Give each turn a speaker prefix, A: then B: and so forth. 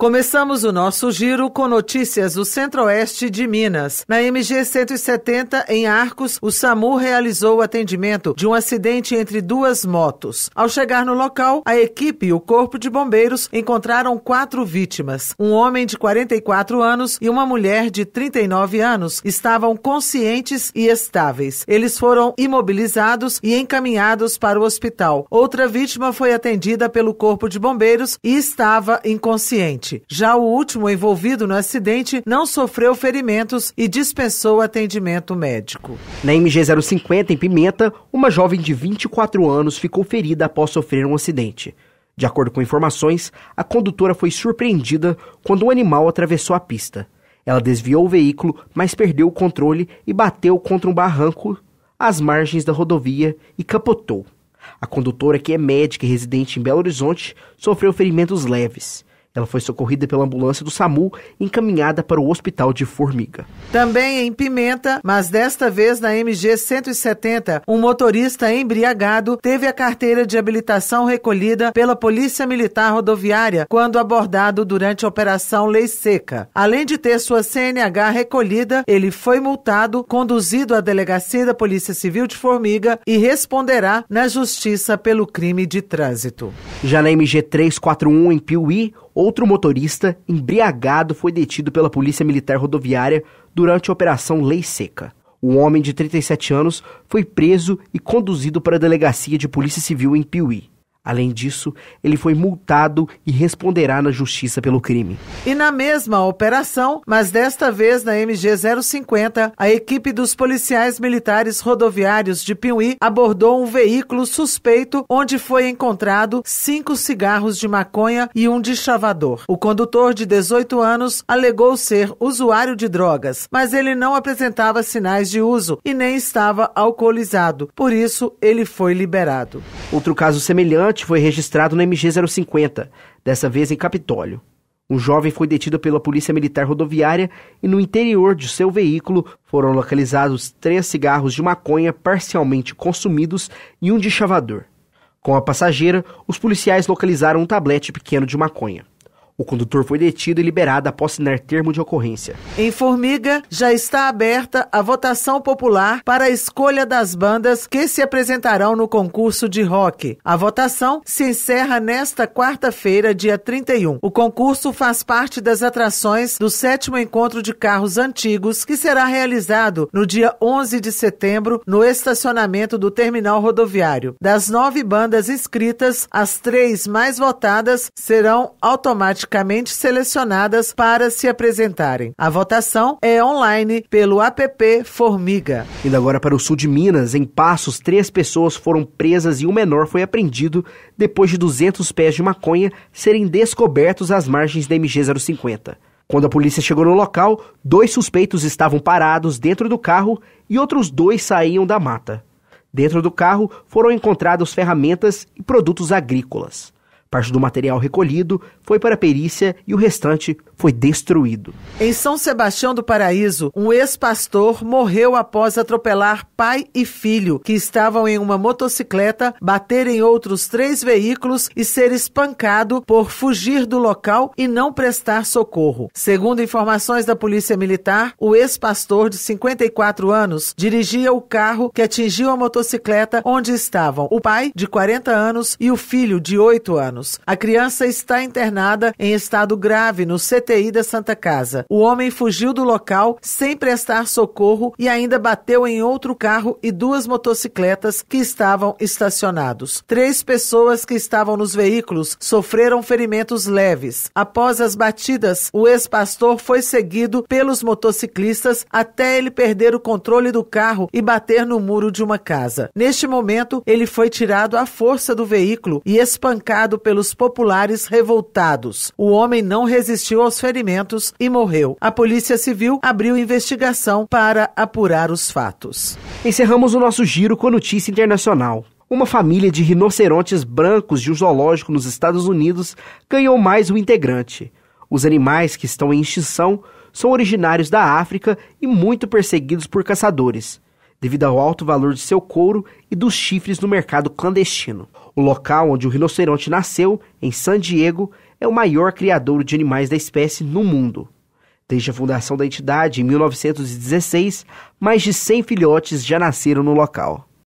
A: Começamos o nosso giro com notícias do Centro-Oeste de Minas. Na MG 170, em Arcos, o SAMU realizou o atendimento de um acidente entre duas motos. Ao chegar no local, a equipe e o Corpo de Bombeiros encontraram quatro vítimas. Um homem de 44 anos e uma mulher de 39 anos estavam conscientes e estáveis. Eles foram imobilizados e encaminhados para o hospital. Outra vítima foi atendida pelo Corpo de Bombeiros e estava inconsciente morte. Já o último envolvido no acidente não sofreu ferimentos e dispensou
B: atendimento médico. Na MG 050, em Pimenta, uma jovem de 24 anos ficou ferida após sofrer um acidente. De acordo com informações, a condutora foi surpreendida quando um animal atravessou a pista. Ela desviou o veículo, mas perdeu o controle e bateu contra um barranco às margens da rodovia e capotou. A condutora, que é médica e residente em Belo Horizonte, sofreu ferimentos leves. Ela foi socorrida pela ambulância do SAMU e encaminhada para o hospital de Formiga.
A: Também em Pimenta, mas desta vez na MG 170, um motorista embriagado teve a carteira de habilitação recolhida pela Polícia Militar Rodoviária quando abordado durante a Operação Lei Seca. Além de ter sua CNH recolhida, ele foi multado, conduzido à delegacia da Polícia Civil de Formiga e responderá na justiça
B: pelo crime de trânsito. Já na MG 341 em Piuí, Outro motorista, embriagado, foi detido pela Polícia Militar Rodoviária durante a Operação Lei Seca. O homem de 37 anos foi preso e conduzido para a delegacia de Polícia Civil em Piuí. Além disso, ele foi multado e responderá na justiça pelo crime.
A: E na mesma operação, mas desta vez na MG 050, a equipe dos policiais militares rodoviários de Piuí abordou um veículo suspeito onde foi encontrado cinco cigarros de maconha e um de chavador. O condutor de 18 anos alegou ser usuário de drogas, mas ele não apresentava
B: sinais de uso e nem estava alcoolizado. Por isso, ele foi liberado. Outro caso semelhante resgate foi registrado na MG-050, dessa vez em Capitólio. Um jovem foi detido pela Polícia Militar Rodoviária e no interior de seu veículo foram localizados três cigarros de maconha parcialmente consumidos e um de chavador. Com a passageira, os policiais localizaram um tablete pequeno de maconha. O condutor foi detido e liberado após assinar termo de ocorrência.
A: Em Formiga, já está aberta a votação popular para a escolha das bandas que se apresentarão no concurso de rock. A votação se encerra nesta quarta-feira, dia 31. O concurso faz parte das atrações do sétimo encontro de carros antigos, que será realizado no dia 11 de setembro no estacionamento do terminal rodoviário. Das nove bandas inscritas, as três mais votadas serão automaticamente selecionadas para se apresentarem. A votação é online pelo app
B: Formiga. Indo agora para o sul de Minas, em Passos, três pessoas foram presas e um menor foi apreendido depois de 200 pés de maconha serem descobertos às margens da MG 050. Quando a polícia chegou no local, dois suspeitos estavam parados dentro do carro e outros dois saíam da mata. Dentro do carro foram encontradas ferramentas e produtos agrícolas. Parte do material recolhido foi para a perícia e o restante foi destruído. Em São Sebastião do Paraíso, um ex-pastor
A: morreu após atropelar pai e filho, que estavam em uma motocicleta, bater em outros três veículos e ser espancado por fugir do local e não prestar socorro. Segundo informações da Polícia Militar, o ex-pastor de 54 anos dirigia o carro que atingiu a motocicleta onde estavam o pai, de 40 anos, e o filho, de 8 anos anos. A criança está internada em estado grave no CTI da Santa Casa. O homem fugiu do local sem prestar socorro e ainda bateu em outro carro e duas motocicletas que estavam estacionados. Três pessoas que estavam nos veículos sofreram ferimentos leves. Após as batidas, o ex-pastor foi seguido pelos motociclistas até ele perder o controle do carro e bater no muro de uma casa. Neste momento, ele foi tirado à força do veículo e espancado pelo pelos populares revoltados. O homem não resistiu aos ferimentos e morreu. A Polícia Civil abriu investigação para apurar
B: os fatos. Encerramos o nosso giro com notícia internacional. Uma família de rinocerontes brancos de um zoológico nos Estados Unidos ganhou mais um integrante. Os animais que estão em extinção são originários da África e muito perseguidos por caçadores, devido ao alto valor de seu couro e dos chifres no mercado clandestino. O local onde o rinoceronte nasceu, em San Diego, é o maior criador de animais da espécie no mundo. Desde a fundação da entidade, em 1916, mais de 100 filhotes já nasceram no local.